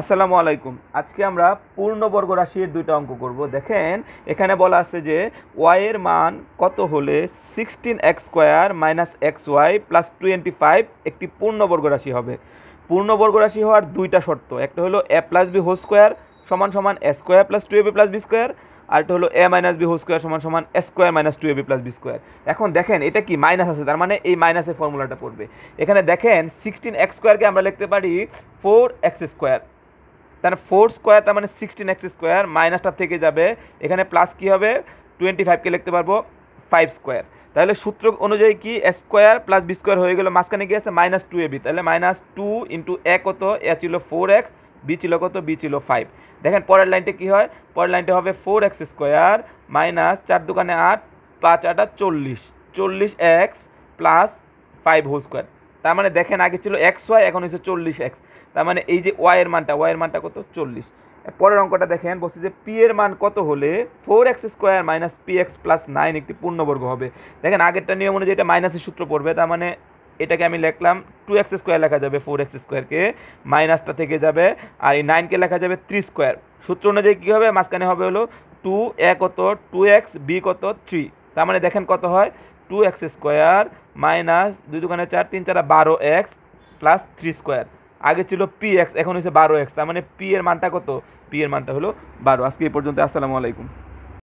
আসসালামু আলাইকুম আজকে আমরা পূর্ণবর্গ রাশির দুইটা অঙ্ক করব দেখেন এখানে বলা আছে যে ওয়াইয়ের মান কত হলে sixteen X square minus X Y plus twenty five একটি পূর্ণবর্গ রাশি হবে পূর্ণবর্গ রাশি হওয়ার দুইটা শর্ত একটা হলো A plus B whole square সমান সমান A square plus two A B plus B square আর একটা হলো A minus B whole square সমান সমান A square minus two A B plus B square এখন দেখেন এটা কি মাইনাস আছে তার মানে এই মাইনাসের ফর্মুলাটা পড়বে এখানে দেখেন সিক্সটিন এক্স স্কোয়ারকে আমরা লিখতে পারি ফোর এক্স স্কোয়ার তাহলে ফোর স্কোয়ার তার মানে সিক্সটিন এক্স স্কোয়ার মাইনাসটা থেকে যাবে এখানে প্লাস কী হবে টোয়েন্টি ফাইভকে লিখতে পারবো ফাইভ স্কোয়ার তাহলে সূত্র অনুযায়ী কি স্কোয়ার প্লাস বি স্কোয়ার হয়ে গেলো মাঝখানে গিয়ে আছে মাইনাস টু এ বি তাহলে মাইনাস টু ইন্টু এ কত এ ছিল ফোর এক্স বি ছিল কত বি ছিল ফাইভ দেখেন পরের লাইনটা কী হয় পরের লাইনটা হবে ফোর এক্স স্কোয়ার মাইনাস চার দোকানে আট পাঁচ আটা চল্লিশ চল্লিশ X plus five whole square তার মানে দেখেন আগে ছিল এক্স ওয়াই এখন হচ্ছে চল্লিশ এক্স তার মানে এই যে ওয়াই এর মানটা ওয়াই এর মানটা কত চল্লিশ পরের অঙ্কটা দেখেন বলছি যে পি এর মান কত হলে four X square minus P X plus nine একটি পূর্ণবর্গ হবে দেখেন আগেরটা নিয়ম অনুযায়ী এটা মাইনাসের সূত্র পড়বে তার মানে এটাকে আমি লিখলাম টু এক্স স্কোয়ার লেখা যাবে ফোর এক্স স্কোয়ারকে মাইনাসটা থেকে যাবে আর এই নাইনকে লেখা যাবে থ্রি স্কোয়ার সূত্র অনুযায়ী কী হবে মাঝখানে হবে হলো টু এ কত টু এক্স বি কত থ্রি তার মানে দেখেন কত হয় টু এক্স স্কোয়ার মাইনাস দুই দোকানে চার তিন চারা বারো এক্স প্লাস থ্রি স্কোয়ার আগে ছিল পি এক্স এখন হয়েছে বারো এক্স তার মানে পি এর মানটা কত পি এর মানটা হলো বারো আজকে এই পর্যন্ত আসসালামু আলাইকুম